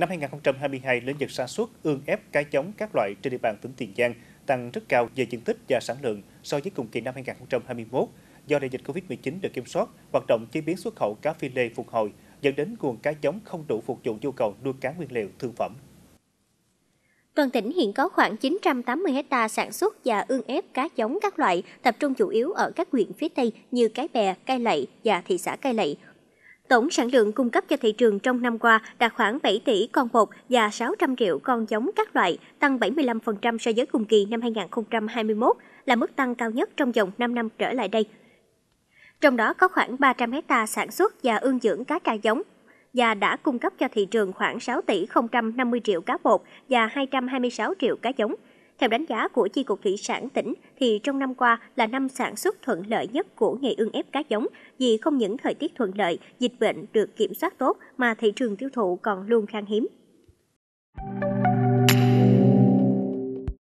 Năm 2022, lĩnh vực sản xuất ương ép cá giống các loại trên địa bàn tỉnh Tiền Giang tăng rất cao về diện tích và sản lượng so với cùng kỳ năm 2021. Do đại dịch Covid-19 được kiểm soát, hoạt động chế biến xuất khẩu cá phi lê phục hồi dẫn đến nguồn cá giống không đủ phục vụ nhu cầu nuôi cá nguyên liệu thương phẩm. Toàn tỉnh hiện có khoảng 980 ha sản xuất và ương ép cá giống các loại, tập trung chủ yếu ở các huyện phía Tây như Cái Bè, Cai Lậy và thị xã Cai Lậy, Tổng sản lượng cung cấp cho thị trường trong năm qua đạt khoảng 7 tỷ con bột và 600 triệu con giống các loại, tăng 75% so với cùng kỳ năm 2021, là mức tăng cao nhất trong vòng 5 năm trở lại đây. Trong đó có khoảng 300 hecta sản xuất và ương dưỡng cá tra giống và đã cung cấp cho thị trường khoảng 6 tỷ 050 triệu cá bột và 226 triệu cá giống. Theo đánh giá của Chi cục Thủy sản tỉnh, thì trong năm qua là năm sản xuất thuận lợi nhất của nghề ương ép cá giống vì không những thời tiết thuận lợi, dịch bệnh được kiểm soát tốt mà thị trường tiêu thụ còn luôn khan hiếm.